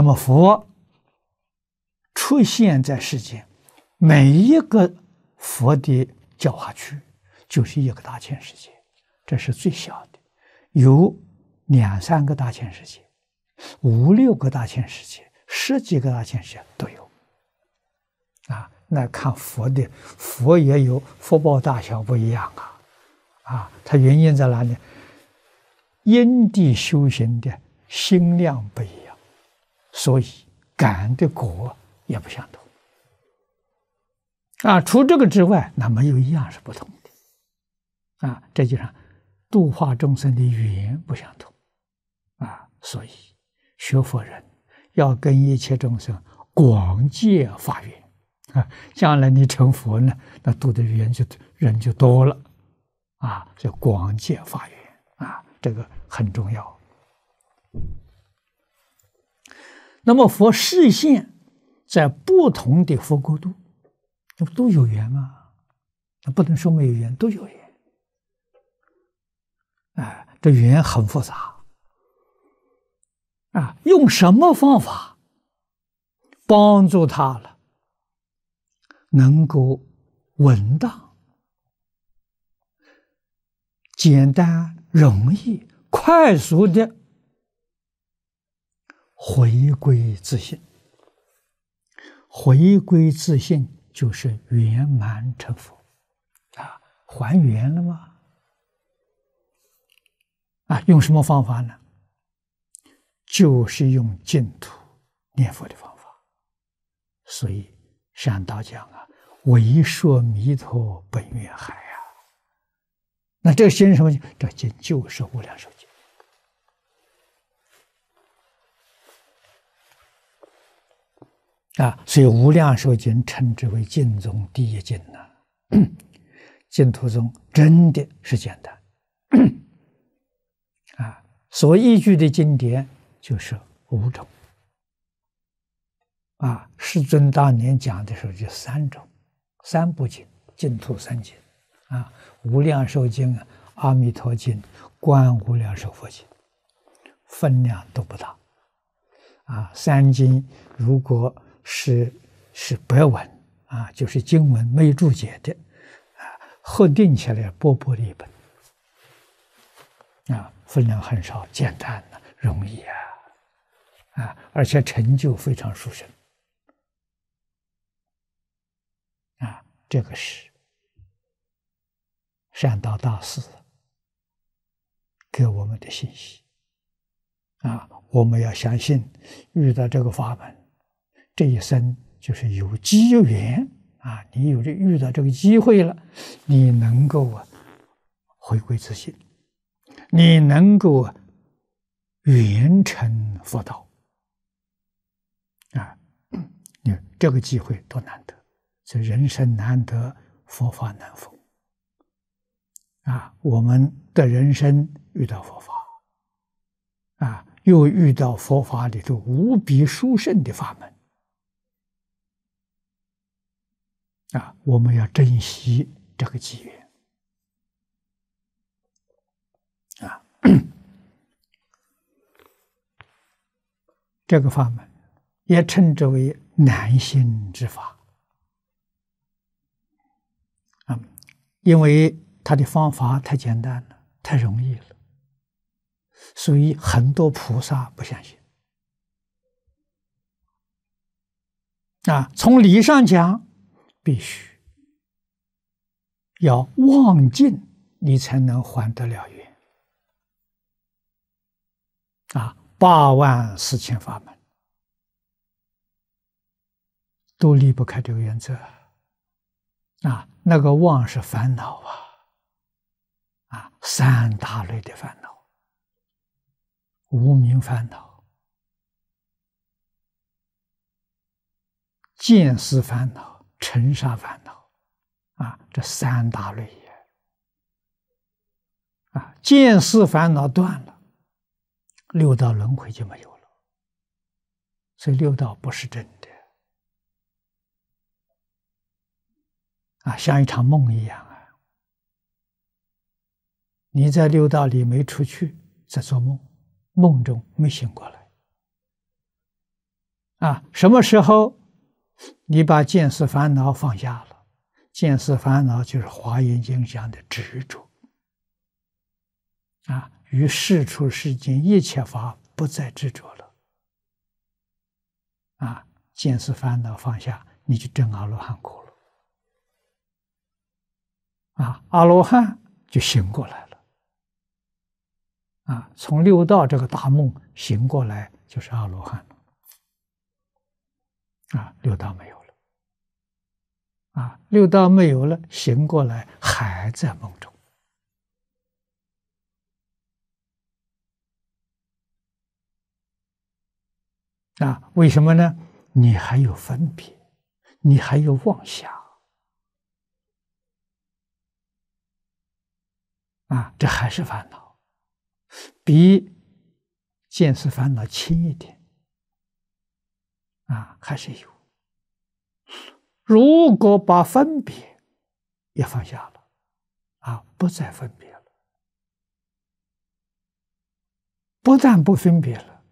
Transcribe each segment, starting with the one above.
那么佛出现在世间，每一个佛的教化区就是一个大千世界，这是最小的，有两三个大千世界，五六个大千世界，十几个大千世界都有。啊，那看佛的佛也有佛报大小不一样啊，啊，它原因在哪里？因地修行的心量不一样。所以，感恩的果也不相同。啊，除这个之外，那没有一样是不同的。啊，这就让度化众生的语言不相同。啊，所以学佛人要跟一切众生广借法缘。啊，将来你成佛呢，那度的语言就人就多了。啊，叫广借法缘。啊，这个很重要。那么佛视线在不同的佛国度，那不都有缘吗？那不能说没有缘，都有缘。哎，这缘很复杂啊，用什么方法帮助他了，能够稳当、简单、容易、快速的？回归自信，回归自信就是圆满成佛，啊，还原了吗？啊，用什么方法呢？就是用净土念佛的方法。所以善道讲啊，“唯说弥陀本愿海”啊，那这个心什么？这心就是无量寿经。啊，所以《无量寿经》称之为净宗第一经呢。净土宗真的是简单啊，所依据的经典就是五种。啊，世尊当年讲的时候就三种，三部经，净土三经。啊，《无量寿经》啊，《阿弥陀经》《观无量寿佛经》，分量都不大。啊，三经如果。是是白文啊，就是经文没注解的啊，合订起来薄薄的一本啊，分量很少，简单呢，容易啊啊，而且成就非常殊胜啊，这个是善道大师给我们的信息啊，我们要相信遇到这个法门。这一生就是有机缘啊！你有这遇到这个机会了，你能够啊回归自信，你能够啊圆成佛道啊！你这个机会多难得，这人生难得，佛法难逢啊！我们的人生遇到佛法啊，又遇到佛法里头无比殊胜的法门。啊，我们要珍惜这个机缘。啊，这个法门也称之为难行之法。啊，因为它的方法太简单了，太容易了，所以很多菩萨不相信。啊，从理上讲。必须要忘尽，你才能还得了愿。啊，八万四千法门都离不开这个原则。啊，那个忘是烦恼啊，啊，三大类的烦恼：无名烦恼、见思烦恼。尘沙烦恼，啊，这三大类也，啊，见思烦恼断了，六道轮回就没有了，所以六道不是真的，啊，像一场梦一样啊。你在六道里没出去，在做梦，梦中没醒过来，啊，什么时候？你把见思烦恼放下了，见思烦恼就是《华严经》讲的执着，啊，于是处世间一切法不再执着了，啊，见思烦恼放下，你就证阿罗汉果了，啊，阿罗汉就醒过来了，啊，从六道这个大梦醒过来就是阿罗汉了，啊，六道没有。六道没有了，醒过来还在梦中。啊，为什么呢？你还有分别，你还有妄想。啊，这还是烦恼，比见识烦恼轻一点。啊，还是有。如果把分别也放下了，啊，不再分别了，不但不分别了，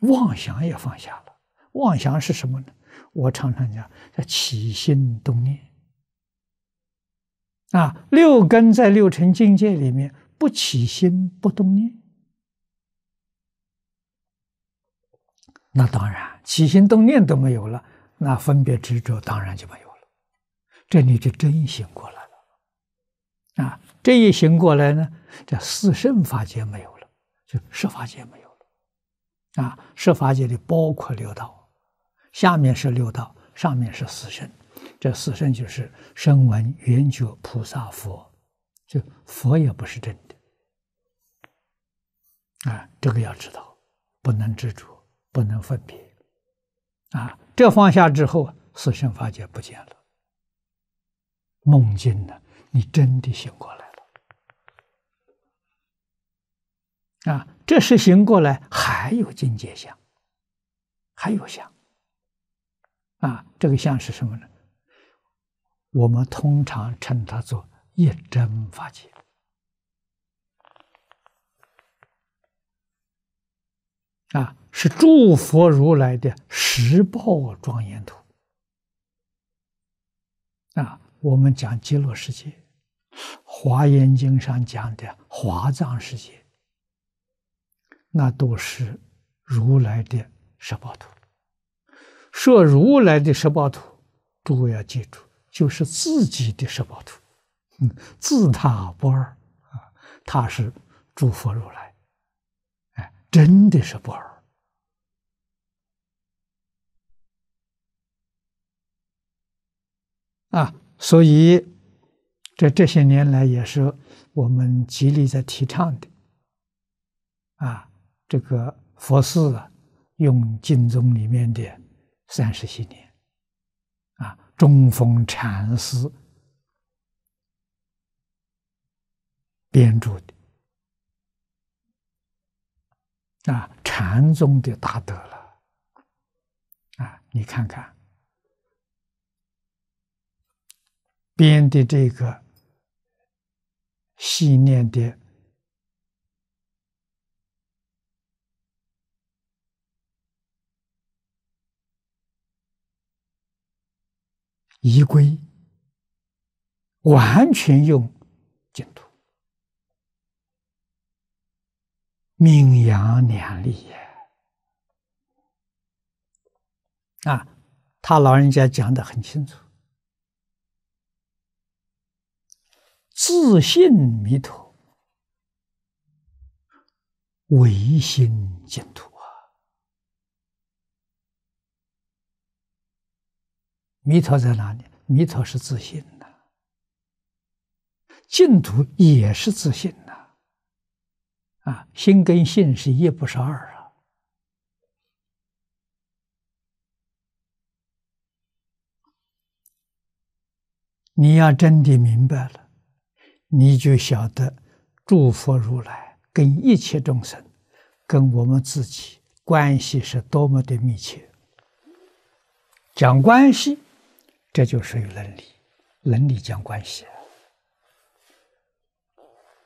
妄想也放下了。妄想是什么呢？我常常讲叫起心动念。啊，六根在六尘境界里面不起心不动念，那当然起心动念都没有了。那分别执着当然就没有了，这里就真醒过来了。啊，这一醒过来呢，这四圣法界没有了，就十法界没有了。啊，十法界里包括六道，下面是六道，上面是四圣。这四圣就是声闻、缘觉、菩萨、佛，就佛也不是真的。啊，这个要知道，不能执着，不能分别。啊，这放下之后，死生法界不见了，梦境呢？你真的醒过来了。啊，这时醒过来还有境界相，还有相。啊，这个相是什么呢？我们通常称它做一真法界。啊，是诸佛如来的十报庄严图。啊，我们讲极乐世界，《华严经》上讲的华藏世界，那都是如来的十报图。说如来的十报图，诸位要记住，就是自己的十报图，嗯，自他不二啊，他是诸佛如来。真的是不二。啊！所以，这这些年来也是我们极力在提倡的啊。这个佛寺用经宗里面的三十些年，啊，中风禅师编著的。啊，禅宗的大德了，啊，你看看编的这个信念的仪规，完全用净土。名扬两利也啊，他老人家讲的很清楚：自信弥陀，唯心净土啊。弥陀在哪里？弥陀是自信的。净土也是自信。啊，心跟性是一，不是二啊！你要真的明白了，你就晓得诸佛如来跟一切众生、跟我们自己关系是多么的密切。讲关系，这就是有能力，能力讲关系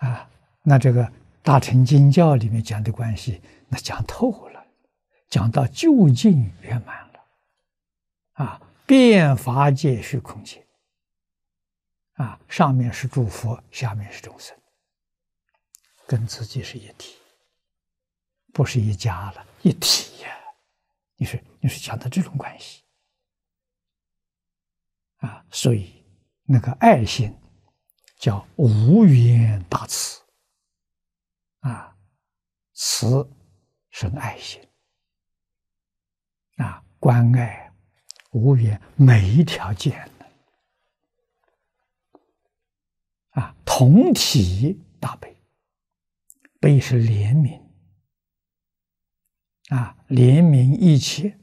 啊！啊，那这个。大乘经教里面讲的关系，那讲透了，讲到究竟圆满了，啊，变法界虚空界，啊，上面是诸佛，下面是众生，跟自己是一体，不是一家了，一体呀，你是你是讲的这种关系，啊，所以那个爱心叫无缘大慈。啊，慈生爱心，啊，关爱无缘每一条件的，啊，同体大悲，悲是怜悯，啊，怜悯一切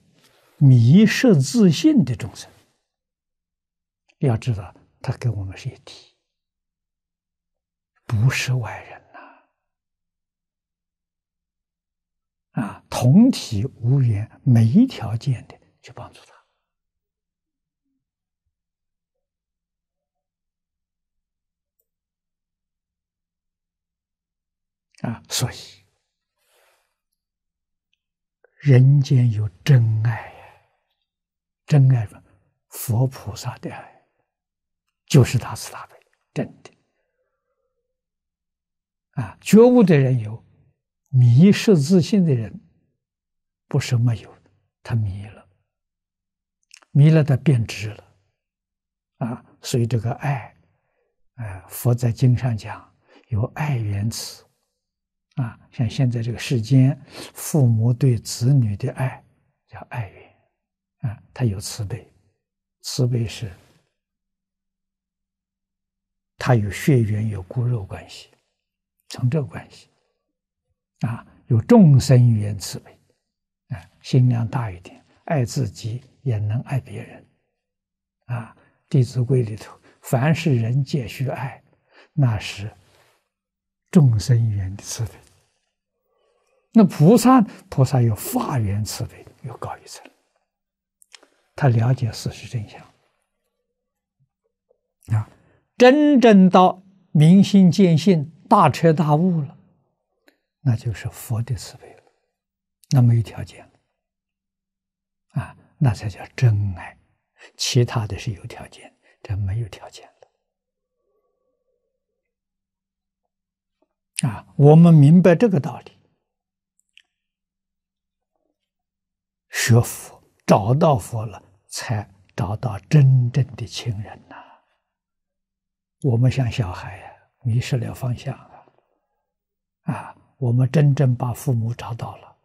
迷失自信的众生。要知道，他跟我们是一体，不是外人。啊，同体无缘，没条件的去帮助他。啊，所以人间有真爱呀，真爱嘛，佛菩萨的爱，就是大慈大悲，真的。啊，觉悟的人有。迷失自信的人，不是没有，他迷了，迷了他变质了，啊，所以这个爱，啊，佛在经上讲有爱缘慈，啊，像现在这个世间，父母对子女的爱叫爱缘，啊，他有慈悲，慈悲是，他有血缘有骨肉关系，从这个关系。啊，有众生缘慈悲，啊，心量大一点，爱自己也能爱别人，啊，《弟子规》里头，凡是人皆需爱，那是众生缘的慈悲。那菩萨，菩萨有法缘慈悲，又高一层。他了解事实真相，啊，真正到明心见性、大彻大悟了。那就是佛的慈悲了，那没有条件了啊，那才叫真爱。其他的是有条件，这没有条件了啊。我们明白这个道理，学佛找到佛了，才找到真正的亲人呐。我们像小孩呀，迷失了方向啊。我们真正把父母找到了，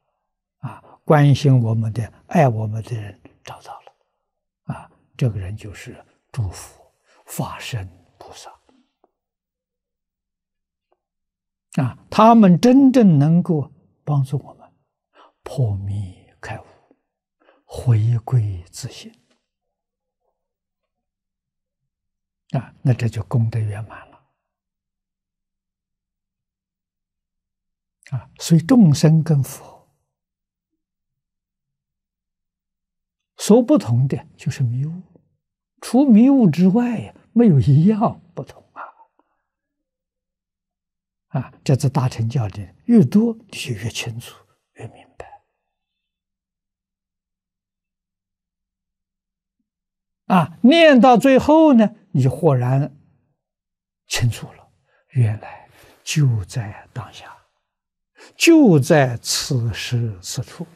啊，关心我们的、爱我们的人找到了，啊，这个人就是诸佛、法身、菩萨，啊，他们真正能够帮助我们破迷开悟、回归自性，啊，那这就功德圆满了。啊，所以众生跟佛，所不同的就是迷雾，除迷雾之外呀，没有一样不同啊！啊，这次大乘教的，越多你就越清楚，越明白。啊，念到最后呢，你就豁然清楚了，原来就在当下。就在此时此处。